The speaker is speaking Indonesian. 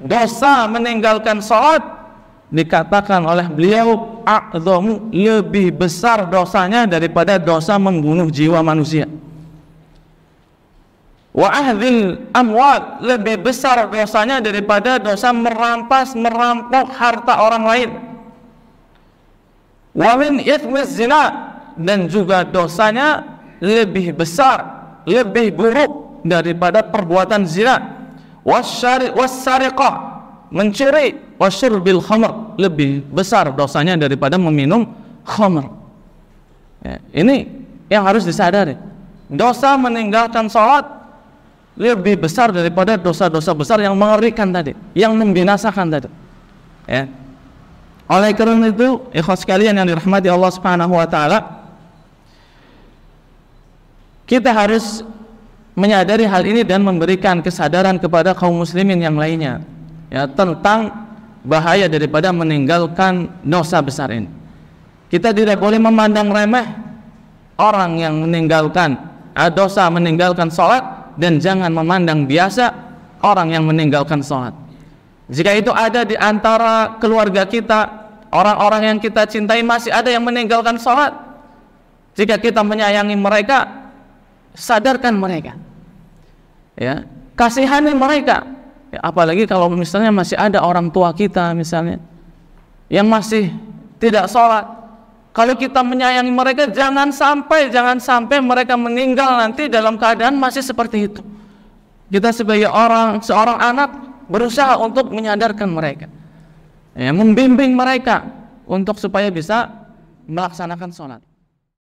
dosa meninggalkan sholat dikatakan oleh beliau akdomu lebih besar dosanya daripada dosa membunuh jiwa manusia wa ahdil amwat lebih besar dosanya daripada dosa merampas merampok harta orang lain wa min zina dan juga dosanya lebih besar lebih buruk daripada perbuatan zina wasyariqah mencuri bil khamr lebih besar dosanya daripada meminum khamr ya, ini yang harus disadari dosa meninggalkan sholat lebih besar daripada dosa-dosa besar yang mengerikan tadi yang membinasakan tadi ya oleh karena itu ikhlas kalian yang dirahmati Allah subhanahu wa ta'ala kita harus menyadari hal ini dan memberikan kesadaran kepada kaum muslimin yang lainnya ya tentang bahaya daripada meninggalkan dosa besar ini. Kita tidak boleh memandang remeh orang yang meninggalkan eh, dosa meninggalkan sholat dan jangan memandang biasa orang yang meninggalkan sholat. Jika itu ada di antara keluarga kita, orang-orang yang kita cintai masih ada yang meninggalkan sholat. Jika kita menyayangi mereka, sadarkan mereka ya kasihani mereka ya, apalagi kalau misalnya masih ada orang tua kita misalnya yang masih tidak sholat kalau kita menyayangi mereka jangan sampai jangan sampai mereka meninggal nanti dalam keadaan masih seperti itu kita sebagai orang seorang anak berusaha untuk menyadarkan mereka ya, membimbing mereka untuk supaya bisa melaksanakan sholat